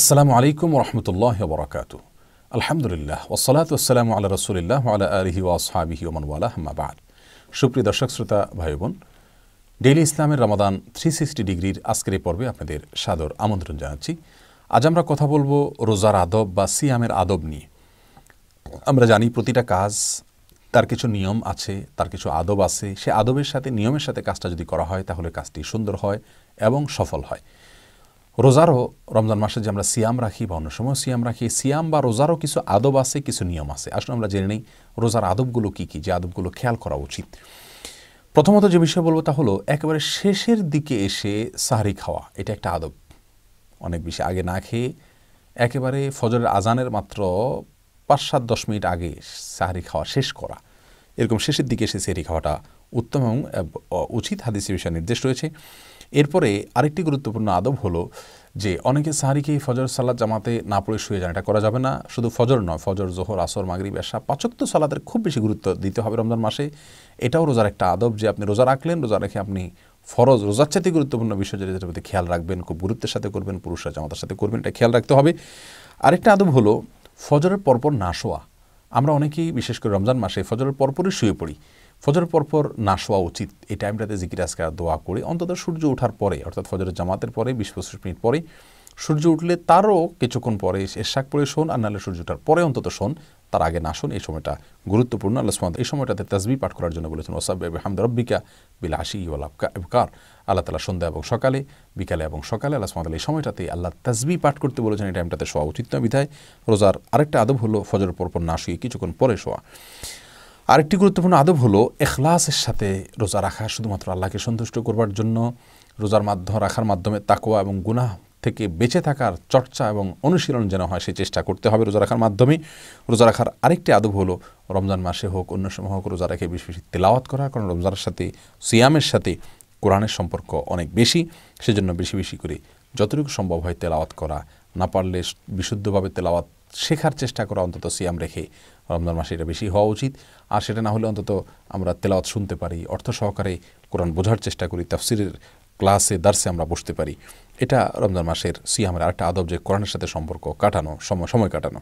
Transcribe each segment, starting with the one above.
আসসালামু আলাইকুম রহমতুল্লাহ বরকাত আলহামদুলিল্লাহ ওসলাত আসসালামু আল্লাহ রসুলিল্লাহ আলা আলহি সাহাবিহি ওমানওয়ালা হাম্মাবাদ সুপ্রিয় দর্শক শ্রোতা ভাই বোন ডেইলি ইসলামের রমাদান থ্রি সিক্সটি ডিগ্রির আজকের এই পর্বে আপনাদের সাদর আমন্ত্রণ জানাচ্ছি আজ আমরা কথা বলবো রোজার আদব বা সিয়ামের আদব নিয়ে আমরা জানি প্রতিটা কাজ তার কিছু নিয়ম আছে তার কিছু আদব আছে সে আদবের সাথে নিয়মের সাথে কাজটা যদি করা হয় তাহলে কাজটি সুন্দর হয় এবং সফল হয় রোজারও রমজান মাসে যে আমরা সিয়াম রাখি বা অন্য সময় সিয়াম রাখি সিয়াম বা রোজারও কিছু আদব আছে কিছু নিয়ম আছে আসলে আমরা জেনে নিই রোজার আদবগুলো কী কী যে আদবগুলো খেয়াল করা উচিত প্রথমত যে বিষয় বলবো তা হলো একেবারে শেষের দিকে এসে সাহারি খাওয়া এটা একটা আদব অনেক বেশি আগে না খেয়ে একেবারে ফজরের আজানের মাত্র পাঁচ সাত দশ মিনিট আগে সাহারি খাওয়া শেষ করা এরকম শেষের দিকে এসে সেহারি খাওয়াটা উত্তম এবং উচিত হাদিসে বিষয়ে নির্দেশ রয়েছে এরপরে আরেকটি গুরুত্বপূর্ণ আদব হলো যে অনেকে সাহারিকে ফজর সালাদ জামাতে না পড়ে শুয়ে যান এটা করা যাবে না শুধু ফজর নয় ফজর জোহর আসর মাগরি ব্যবসা পাচক্য সালাদের খুব বেশি গুরুত্ব দিতে হবে রমজান মাসে এটাও রোজার একটা আদব যে আপনি রোজা রাখলেন রোজা রেখে আপনি ফরজ রোজার চাইতে গুরুত্বপূর্ণ বিষয় যেটা যেটার প্রতি খেয়াল রাখবেন খুব গুরুত্বের সাথে করবেন পুরুষরা জামাতার সাথে করবেন এটা খেয়াল রাখতে হবে আরেকটা আদব হলো ফজরের পরপর না শোয়া আমরা অনেকেই বিশেষ করে রমজান মাসে ফজরের পরপরই শুয়ে পড়ি ফজর পরপর না শোয়া উচিত এই টাইমটাতে জিকির আজকার দোয়া করে অন্তত সূর্য ওঠার পরে অর্থাৎ ফজরের জামাতের পরে বিশ পঁচিশ মিনিট পরে সূর্য উঠলে তারও কিছুক্ষণ পরে শাক পরে শোন আর নাহলে সূর্য ওঠার পরে অন্তত শোন তার আগে না শোন এই সময়টা গুরুত্বপূর্ণ আল্লাহ সুমাদ এই সময়টাতে তাজবি পাঠ করার জন্য বলেছেন ওসাব হামদ রব্বিকা বিলাসি ওয়ালাবকা এবকার আল্লাহ তালা সন্ধ্যা এবং সকালে বিকালে এবং সকালে আল্লাহ সুমাদ এই সময়টাতে আল্লাহ তাজবি পাঠ করতে বলেছেন এই টাইমটাতে শোয়া উচিত না বিধায় রোজার আরেকটা আদব হলো ফজর পরপর না শুয়ে কিছুক্ষণ পরে শোয়া আরেকটি গুরুত্বপূর্ণ আদব হলো এখলাসের সাথে রোজা রাখা শুধুমাত্র আল্লাহকে সন্তুষ্ট করবার জন্য রোজার মাধ্যম রাখার মাধ্যমে তাকোয়া এবং গুনাহ থেকে বেঁচে থাকার চর্চা এবং অনুশীলন যেন হয় সেই চেষ্টা করতে হবে রোজা রাখার মাধ্যমে রোজা রাখার আরেকটি আদব হলো রমজান মাসে হোক অন্য সময় হোক রোজা রেখে বেশি বেশি তেলাওয়াত করা কারণ রমজানের সাথে সিয়ামের সাথে কোরআনের সম্পর্ক অনেক বেশি সেজন্য বেশি বেশি করে যতটুকু সম্ভব হয় তেলাওয়াত করা না পারলে বিশুদ্ধভাবে তেলাওয়াত শেখার চেষ্টা করা অন্তত সিয়াম রেখে রমজান মাসে এটা বেশি হওয়া উচিত আর সেটা না হলে অন্তত আমরা তেলাওয়াত শুনতে পারি অর্থ সহকারে কোরআন বোঝার চেষ্টা করি তাফসিরের ক্লাসে দার্সে আমরা বসতে পারি এটা রমজান মাসের সিয়ামের আরেকটা আদব যে কোরআনের সাথে সম্পর্ক কাটানো সময় সময় কাটানো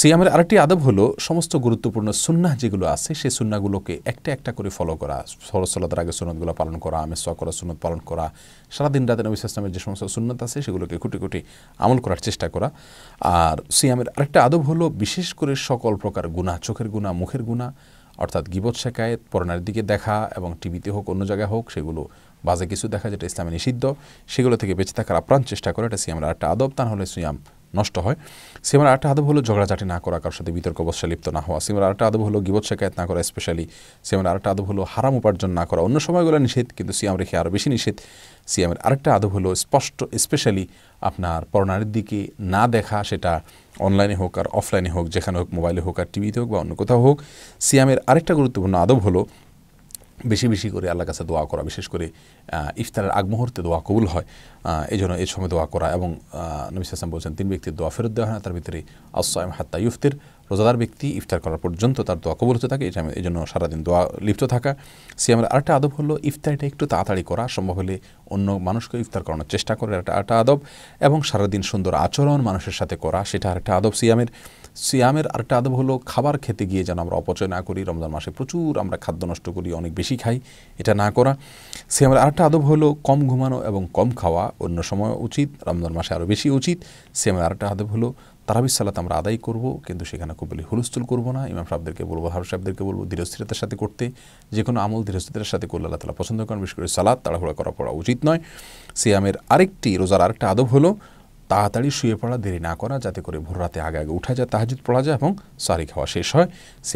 সিয়ামের আরেকটি আদব হলো সমস্ত গুরুত্বপূর্ণ সুন্না যেগুলো আছে সেই সুন্নাগুলোকে একটা একটা করে ফলো করা সরসলাদার আগে সুন্নতগুলো পালন করা আমেসা করা সুন্নত পালন করা সারাদিন রাতে নবী ইসলামের যে সমস্ত সুন্নত আছে সেগুলোকে কুটি কুটি আমল করার চেষ্টা করা আর সিয়ামের আরেকটা আদব হলো বিশেষ করে সকল প্রকার গুণা চোখের গুণা মুখের গুণা অর্থাৎ গিবত শেখায় পরনার দিকে দেখা এবং টিভিতে হোক অন্য জায়গায় হোক সেগুলো বাজে কিছু দেখা যেটা ইসলামে নিষিদ্ধ সেগুলো থেকে বেঁচে থাকার আপ্রাণ চেষ্টা করে এটা সিয়ামের একটা আদব তা হলে সিয়াম নষ্ট হয় সিমার আরেকটা আদব হলো ঝগড়াঝাটি না করা কারোর সাথে বিতর্ক অবস্থা লিপ্ত না হওয়া সিমার আরেকটা আদব হলো গিবত শেখায়ত না করা স্পেশালি সিমার আরেকটা আদব হলো হারাম উপার্জন না করা অন্য সময়গুলো নিষেধ কিন্তু সিয়াম রেখে আরও বেশি নিষেধ সিয়ামের আরেকটা আদব হলো স্পষ্ট স্পেশালি আপনার পরনারের দিকে না দেখা সেটা অনলাইনে হোক আর অফলাইনে হোক যেখানে হোক মোবাইলে হোক আর টিভিতে হোক বা অন্য কোথাও হোক সিয়ামের আরেকটা গুরুত্বপূর্ণ আদব হলো বেশি বেশি করে আল্লাহ কাছে দোয়া করা বিশেষ করে ইফতারের আগ মুহূর্তে দোয়া কবুল হয় এই জন্য এই সময় দোয়া করা এবং নবিস হাসান বলছেন তিন ব্যক্তির দোয়া ফেরত দেওয়া হয় তার ভিতরে আসসাইম হাত্তা ইফতির রোজাদার ব্যক্তি ইফতার করার পর্যন্ত তার দোয়া কবল হতে থাকে এটা এই জন্য সারাদিন দোয়া লিপ্ত থাকা সিয়ামের আরেকটা আদব হলো ইফতারটা একটু তাড়াতাড়ি করা সম্ভব হলে অন্য মানুষকে ইফতার করানোর চেষ্টা করে একটা আরেকটা আদব এবং সারাদিন সুন্দর আচরণ মানুষের সাথে করা সেটা আরেকটা আদব সিয়ামের সিয়ামের আরেকটা আদব হলো খাবার খেতে গিয়ে যেন আমরা অপচয় না করি রমজান মাসে প্রচুর আমরা খাদ্য নষ্ট করি অনেক বেশি খাই এটা না করা সিয়ামের আরেকটা আদব হলো কম ঘুমানো এবং কম খাওয়া অন্য সময় উচিত রমজান মাসে আরও বেশি উচিত সিয়ামের আরেকটা আদব হলো তারাবির সালাত আমরা আদায় করব কিন্তু সেখানে খুব বেশি হুলস্থুল করবো না ইমাম সাহেবদেরকে বলবো হারু সাহেবদেরকে বলবো ধীরস্থিরতার সাথে করতে যে কোনো আমল ধীরস্থিরতার সাথে করলে আল্লাহ তালা পছন্দ করেন বিশেষ করে সালাদ তাড়াহুড়া করা পড়া উচিত নয় সিয়ামের আরেকটি রোজার আরেকটা আদব হলো তাড়াতাড়ি শুয়ে পড়া দেরি না করা যাতে করে ভোর রাতে আগে আগে উঠা যায় তাহাজুদ পড়া যায় এবং সারি খাওয়া শেষ হয়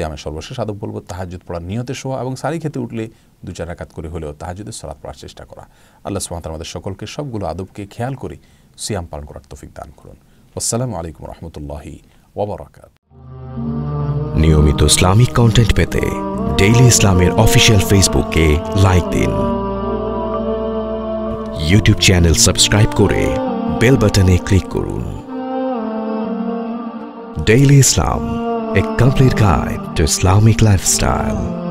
আমি সর্বশেষ আদব বলবো তাহাজুদ পড়া নিয়তে শোয়া এবং সারি খেতে উঠলে দু চার আঘাত করে হলেও তাহাজুদের সালাদ পড়ার চেষ্টা করা আল্লাহ সুমাতার আমাদের সকলকে সবগুলো আদবকে খেয়াল করে সিয়াম পালন করার তফিক দান করুন আসসালামু আলাইকুম রহমতুল্লাহি ওবরাকাত নিয়মিত ইসলামিক কন্টেন্ট পেতে ডেইলি ইসলামের অফিসিয়াল ফেসবুককে লাইক দিন ইউটিউব চ্যানেল সাবস্ক্রাইব করে বেল বাটনে ক্লিক করুন Daily Islam a complete guide to Islamic lifestyle